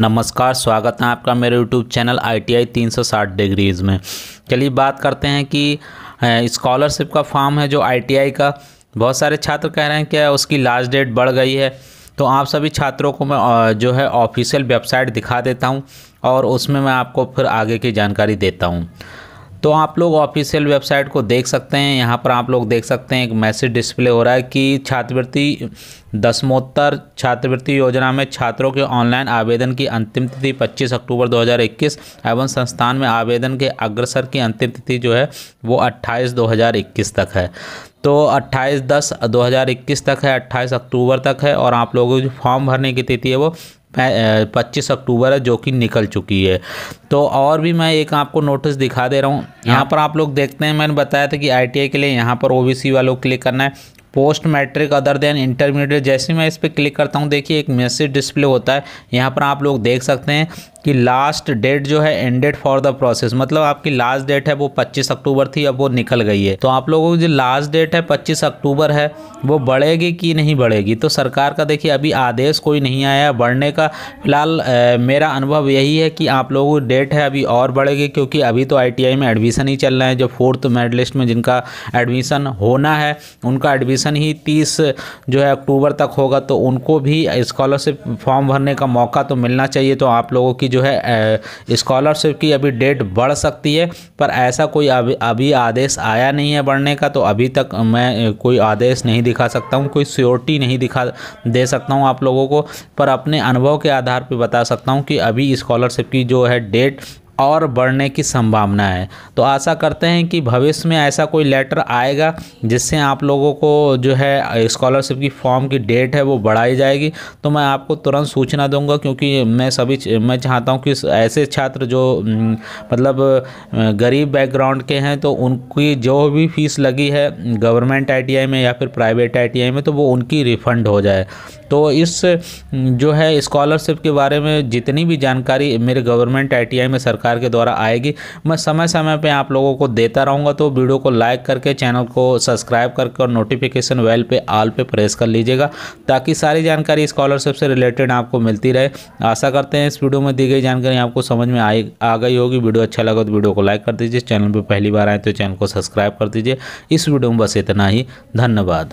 नमस्कार स्वागत है आपका मेरे यूट्यूब चैनल सौ 360 डिग्रीज़ में चलिए बात करते हैं कि स्कॉलरशिप का फॉर्म है जो आई का बहुत सारे छात्र कह रहे हैं कि उसकी लास्ट डेट बढ़ गई है तो आप सभी छात्रों को मैं जो है ऑफिशियल वेबसाइट दिखा देता हूँ और उसमें मैं आपको फिर आगे की जानकारी देता हूँ तो आप लोग ऑफिशियल वेबसाइट को देख सकते हैं यहाँ पर आप लोग देख सकते हैं एक मैसेज डिस्प्ले हो रहा है कि छात्रवृत्ति दसमोत्तर छात्रवृत्ति योजना में छात्रों के ऑनलाइन आवेदन की अंतिम तिथि 25 अक्टूबर 2021 एवं संस्थान में आवेदन के अग्रसर की अंतिम तिथि जो है वो 28 2021 तक है तो 28 दस 2021 तक है 28 अक्टूबर तक है और आप लोगों की फॉर्म भरने की तिथि है वो पच्चीस अक्टूबर है जो कि निकल चुकी है तो और भी मैं एक आपको नोटिस दिखा दे रहा हूँ यहाँ हाँ। पर आप लोग देखते हैं मैंने बताया था कि आई के लिए यहाँ पर ओ वालों को क्लिक करना है post matric other than intermediate जैसे मैं इस पर क्लिक करता हूँ देखिए एक मैसेज डिस्प्ले होता है यहाँ पर आप लोग देख सकते हैं कि लास्ट डेट जो है एंडेड फॉर द प्रोसेस मतलब आपकी लास्ट डेट है वो 25 अक्टूबर थी अब वो निकल गई है तो आप लोगों की जो लास्ट डेट है 25 अक्टूबर है वो बढ़ेगी कि नहीं बढ़ेगी तो सरकार का देखिए अभी आदेश कोई नहीं आया बढ़ने का फिलहाल मेरा अनुभव यही है कि आप लोगों की डेट है अभी और बढ़ेगी क्योंकि अभी तो आई में एडमिशन ही चल रहा है जो फोर्थ मेडलिस्ट लिस्ट में जिनका एडमिशन होना है उनका एडमिशन ही तीस जो है अक्टूबर तक होगा तो उनको भी स्कॉलरशिप फॉर्म भरने का मौका तो मिलना चाहिए तो आप लोगों की जो है स्कॉलरशिप की अभी डेट बढ़ सकती है पर ऐसा कोई अभी अभी आदेश आया नहीं है बढ़ने का तो अभी तक मैं कोई आदेश नहीं दिखा सकता हूँ कोई स्योरिटी नहीं दिखा दे सकता हूँ आप लोगों को पर अपने अनुभव के आधार पर बता सकता हूँ कि अभी स्कॉलरशिप की जो है डेट और बढ़ने की संभावना है तो आशा करते हैं कि भविष्य में ऐसा कोई लेटर आएगा जिससे आप लोगों को जो है स्कॉलरशिप की फॉर्म की डेट है वो बढ़ाई जाएगी तो मैं आपको तुरंत सूचना दूंगा क्योंकि मैं सभी मैं चाहता हूं कि ऐसे छात्र जो मतलब गरीब बैकग्राउंड के हैं तो उनकी जो भी फ़ीस लगी है गवर्नमेंट आई में या फिर प्राइवेट आई में तो वो उनकी रिफ़ंड हो जाए तो इस जो है स्कॉलरशिप के बारे में जितनी भी जानकारी मेरे गवर्नमेंट आई में सरकार के द्वारा आएगी मैं समय समय पर आप लोगों को देता रहूँगा तो वीडियो को लाइक करके चैनल को सब्सक्राइब करके और नोटिफिकेशन वेल पे आल पे प्रेस कर लीजिएगा ताकि सारी जानकारी स्कॉलरशिप से रिलेटेड आपको मिलती रहे आशा करते हैं इस वीडियो में दी गई जानकारी आपको समझ में आई आ गई होगी वीडियो अच्छा लगा तो वीडियो को लाइक कर दीजिए चैनल पर पहली बार आए तो चैनल को सब्सक्राइब कर दीजिए इस वीडियो में बस इतना ही धन्यवाद